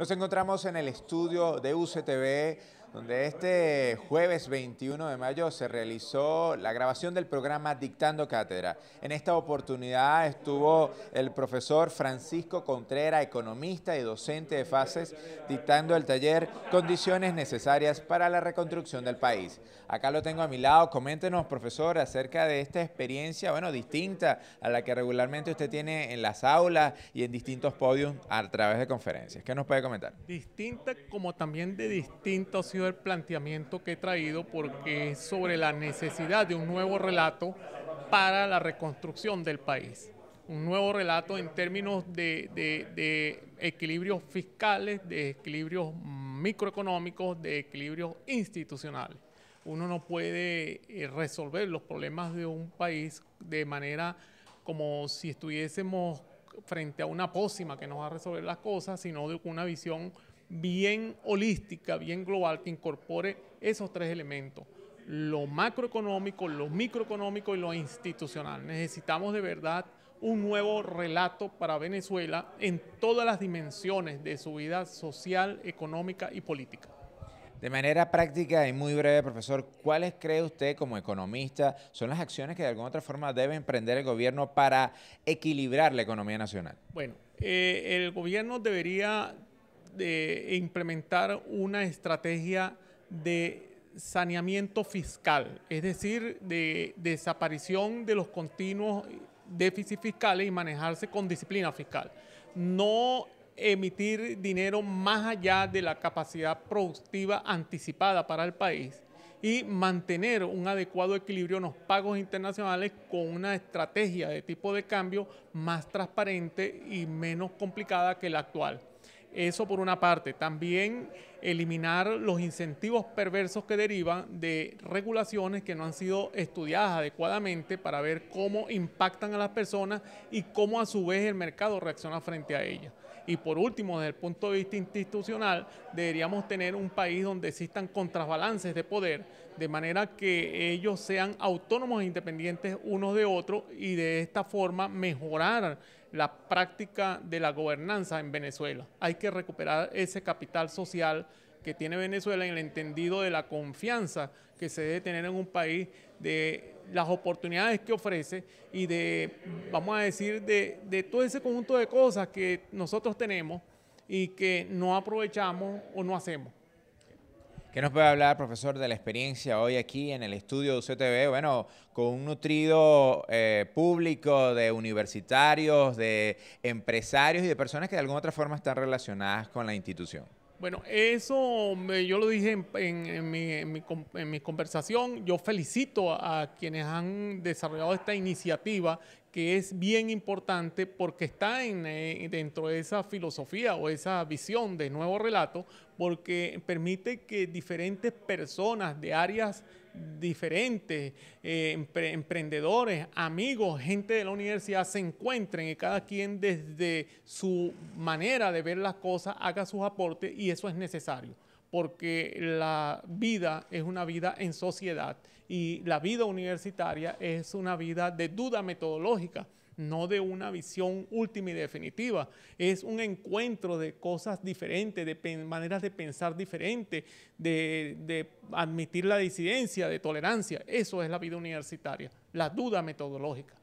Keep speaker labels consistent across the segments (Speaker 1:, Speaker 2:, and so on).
Speaker 1: Nos encontramos en el estudio de UCTV donde este jueves 21 de mayo se realizó la grabación del programa Dictando Cátedra. En esta oportunidad estuvo el profesor Francisco Contrera, economista y docente de FASES, dictando el taller Condiciones Necesarias para la Reconstrucción del País. Acá lo tengo a mi lado, coméntenos, profesor, acerca de esta experiencia, bueno, distinta a la que regularmente usted tiene en las aulas y en distintos podios a través de conferencias. ¿Qué nos puede comentar?
Speaker 2: Distinta como también de distintos ciudadanos el planteamiento que he traído porque es sobre la necesidad de un nuevo relato para la reconstrucción del país. Un nuevo relato en términos de, de equilibrios fiscales, de equilibrios microeconómicos, de equilibrios institucionales. Uno no puede eh, resolver los problemas de un país de manera como si estuviésemos frente a una pócima que nos va a resolver las cosas, sino de una visión bien holística, bien global, que incorpore esos tres elementos, lo macroeconómico, lo microeconómico y lo institucional. Necesitamos de verdad un nuevo relato para Venezuela en todas las dimensiones de su vida social, económica y política.
Speaker 1: De manera práctica y muy breve, profesor, ¿cuáles cree usted como economista son las acciones que de alguna otra forma debe emprender el gobierno para equilibrar la economía nacional?
Speaker 2: Bueno, eh, el gobierno debería de implementar una estrategia de saneamiento fiscal, es decir, de desaparición de los continuos déficits fiscales y manejarse con disciplina fiscal. No emitir dinero más allá de la capacidad productiva anticipada para el país y mantener un adecuado equilibrio en los pagos internacionales con una estrategia de tipo de cambio más transparente y menos complicada que la actual. Eso por una parte. También eliminar los incentivos perversos que derivan de regulaciones que no han sido estudiadas adecuadamente para ver cómo impactan a las personas y cómo a su vez el mercado reacciona frente a ellas. Y por último, desde el punto de vista institucional, deberíamos tener un país donde existan contrabalances de poder, de manera que ellos sean autónomos e independientes unos de otros y de esta forma mejorar la práctica de la gobernanza en Venezuela. Hay que recuperar ese capital social que tiene Venezuela en el entendido de la confianza que se debe tener en un país, de las oportunidades que ofrece y de, vamos a decir, de, de todo ese conjunto de cosas que nosotros tenemos y que no aprovechamos o no hacemos.
Speaker 1: ¿Qué nos puede hablar, profesor, de la experiencia hoy aquí en el estudio de UCTV? Bueno, con un nutrido eh, público de universitarios, de empresarios y de personas que de alguna otra forma están relacionadas con la institución.
Speaker 2: Bueno, eso yo lo dije en mi conversación. Yo felicito a quienes han desarrollado esta iniciativa que es bien importante porque está en, eh, dentro de esa filosofía o esa visión de nuevo relato, porque permite que diferentes personas de áreas diferentes, eh, emprendedores, amigos, gente de la universidad se encuentren y cada quien desde su manera de ver las cosas haga sus aportes y eso es necesario porque la vida es una vida en sociedad y la vida universitaria es una vida de duda metodológica, no de una visión última y definitiva. Es un encuentro de cosas diferentes, de maneras de pensar diferentes, de, de admitir la disidencia, de tolerancia. Eso es la vida universitaria, la duda metodológica.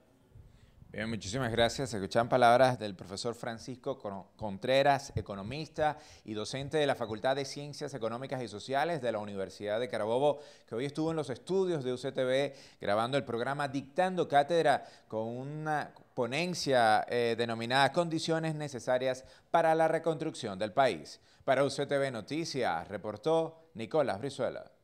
Speaker 1: Bien, muchísimas gracias. Escuchan palabras del profesor Francisco Contreras, economista y docente de la Facultad de Ciencias Económicas y Sociales de la Universidad de Carabobo, que hoy estuvo en los estudios de UCTV grabando el programa Dictando Cátedra con una ponencia eh, denominada Condiciones Necesarias para la Reconstrucción del País. Para UCTV Noticias, reportó Nicolás Brizuela.